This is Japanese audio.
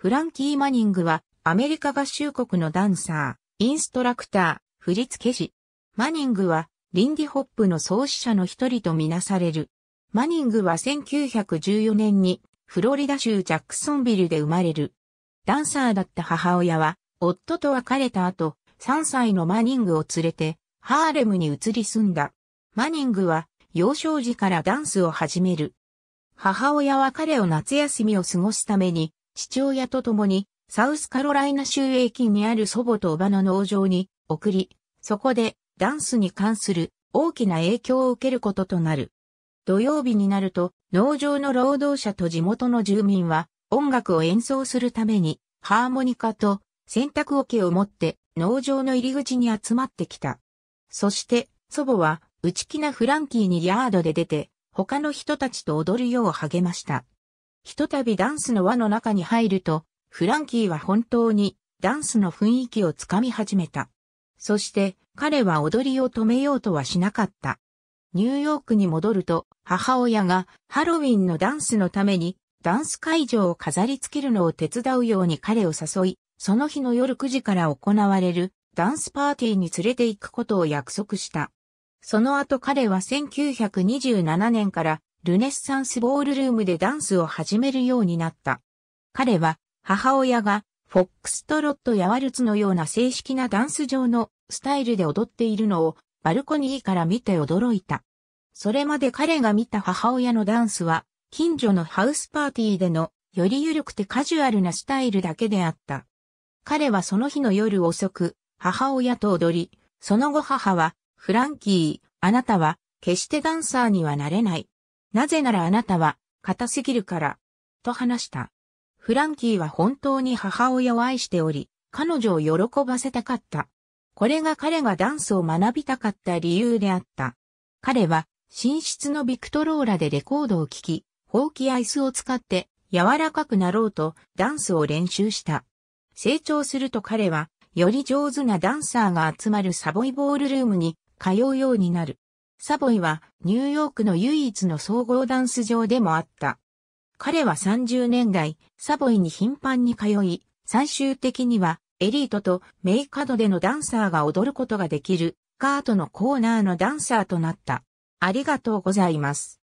フランキー・マニングは、アメリカ合衆国のダンサー、インストラクター、振付師。マニングは、リンディホップの創始者の一人とみなされる。マニングは1914年に、フロリダ州ジャックソンビルで生まれる。ダンサーだった母親は、夫と別れた後、3歳のマニングを連れて、ハーレムに移り住んだ。マニングは、幼少時からダンスを始める。母親は彼を夏休みを過ごすために、父親と共に、サウスカロライナ州駅にある祖母とおばの農場に送り、そこでダンスに関する大きな影響を受けることとなる。土曜日になると、農場の労働者と地元の住民は、音楽を演奏するために、ハーモニカと洗濯桶を持って農場の入り口に集まってきた。そして、祖母は、内気なフランキーにヤードで出て、他の人たちと踊るよう励ました。ひとたびダンスの輪の中に入ると、フランキーは本当にダンスの雰囲気をつかみ始めた。そして彼は踊りを止めようとはしなかった。ニューヨークに戻ると母親がハロウィンのダンスのためにダンス会場を飾り付けるのを手伝うように彼を誘い、その日の夜9時から行われるダンスパーティーに連れて行くことを約束した。その後彼は1927年からルネッサンスボールルームでダンスを始めるようになった。彼は、母親が、フォックストロットやワルツのような正式なダンス上のスタイルで踊っているのを、バルコニーから見て驚いた。それまで彼が見た母親のダンスは、近所のハウスパーティーでの、より緩くてカジュアルなスタイルだけであった。彼はその日の夜遅く、母親と踊り、その後母は、フランキー、あなたは、決してダンサーにはなれない。なぜならあなたは、硬すぎるから、と話した。フランキーは本当に母親を愛しており、彼女を喜ばせたかった。これが彼がダンスを学びたかった理由であった。彼は、寝室のビクトローラでレコードを聴き、ほうきアイスを使って柔らかくなろうとダンスを練習した。成長すると彼は、より上手なダンサーが集まるサボイボールルームに通うようになる。サボイはニューヨークの唯一の総合ダンス場でもあった。彼は30年代、サボイに頻繁に通い、最終的にはエリートとメイカドでのダンサーが踊ることができる、カートのコーナーのダンサーとなった。ありがとうございます。